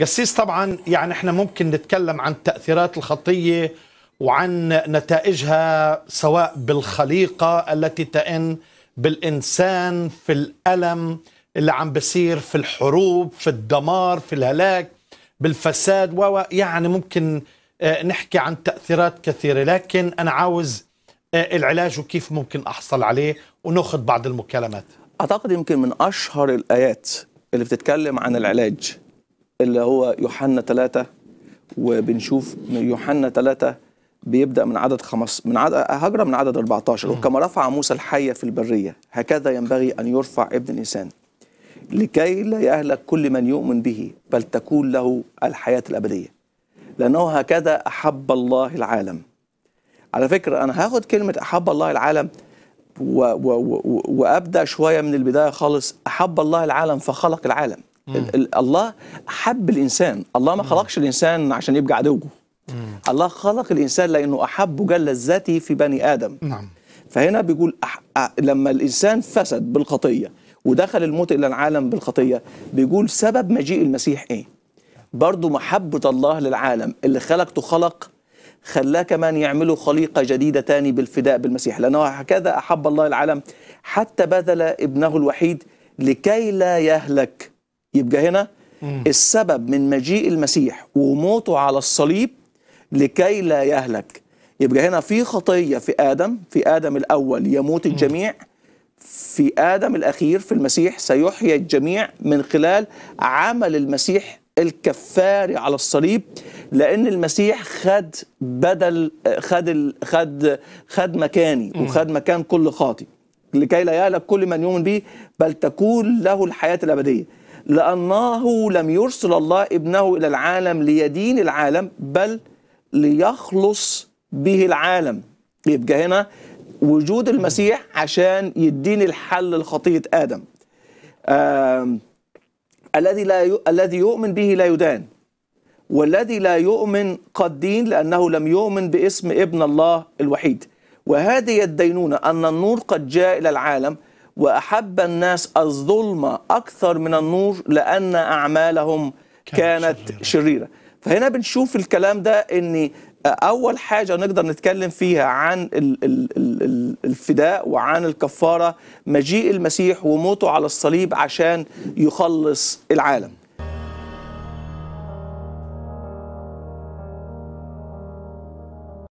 قسيس طبعا يعني احنا ممكن نتكلم عن تاثيرات الخطيه وعن نتائجها سواء بالخليقه التي تئن بالانسان في الالم اللي عم بصير في الحروب في الدمار في الهلاك بالفساد و يعني ممكن آه، نحكي عن تاثيرات كثيره لكن انا عاوز آه، العلاج وكيف ممكن احصل عليه وناخذ بعض المكالمات اعتقد يمكن من اشهر الايات اللي بتتكلم عن العلاج اللي هو يوحنا ثلاثة وبنشوف يوحنا ثلاثة بيبدا من عدد خمس من عدد هجره من عدد 14 وكما رفع موسى الحيه في البريه هكذا ينبغي ان يرفع ابن الانسان لكي لا يهلك كل من يؤمن به بل تكون له الحياه الابديه لانه هكذا احب الله العالم على فكره انا هاخد كلمه احب الله العالم و و و وابدا شويه من البدايه خالص احب الله العالم فخلق العالم ال الله حب الانسان الله ما خلقش الانسان عشان يبقى عدوه الله خلق الانسان لانه احبه جل ذاته في بني ادم نعم فهنا بيقول أح... أ... لما الانسان فسد بالخطيه ودخل الموت الى العالم بالخطيه بيقول سبب مجيء المسيح ايه برضه محبه الله للعالم اللي خلقته خلق خلاه كمان يعملوا خليقة جديدة تاني بالفداء بالمسيح لأنه هكذا أحب الله العالم حتى بذل ابنه الوحيد لكي لا يهلك يبقى هنا السبب من مجيء المسيح وموته على الصليب لكي لا يهلك يبقى هنا في خطيه في ادم في ادم الاول يموت الجميع في ادم الاخير في المسيح سيحيى الجميع من خلال عمل المسيح الكفاري على الصليب لان المسيح خد بدل خد خد خد مكاني وخد مكان كل خاطي لكي لا يهلك كل من يؤمن به بل تكون له الحياه الابديه لأنه لم يرسل الله ابنه إلى العالم ليدين العالم بل ليخلص به العالم يبقى هنا وجود المسيح عشان يدين الحل لخطية آدم الذي لا ي... الذي يؤمن به لا يدان والذي لا يؤمن قد دين لأنه لم يؤمن باسم ابن الله الوحيد وهذه الدينونة أن النور قد جاء إلى العالم وأحب الناس الظلمة أكثر من النور لأن أعمالهم كانت شريرة, شريرة. فهنا بنشوف الكلام ده ان اول حاجه نقدر نتكلم فيها عن الفداء وعن الكفاره مجيء المسيح وموته على الصليب عشان يخلص العالم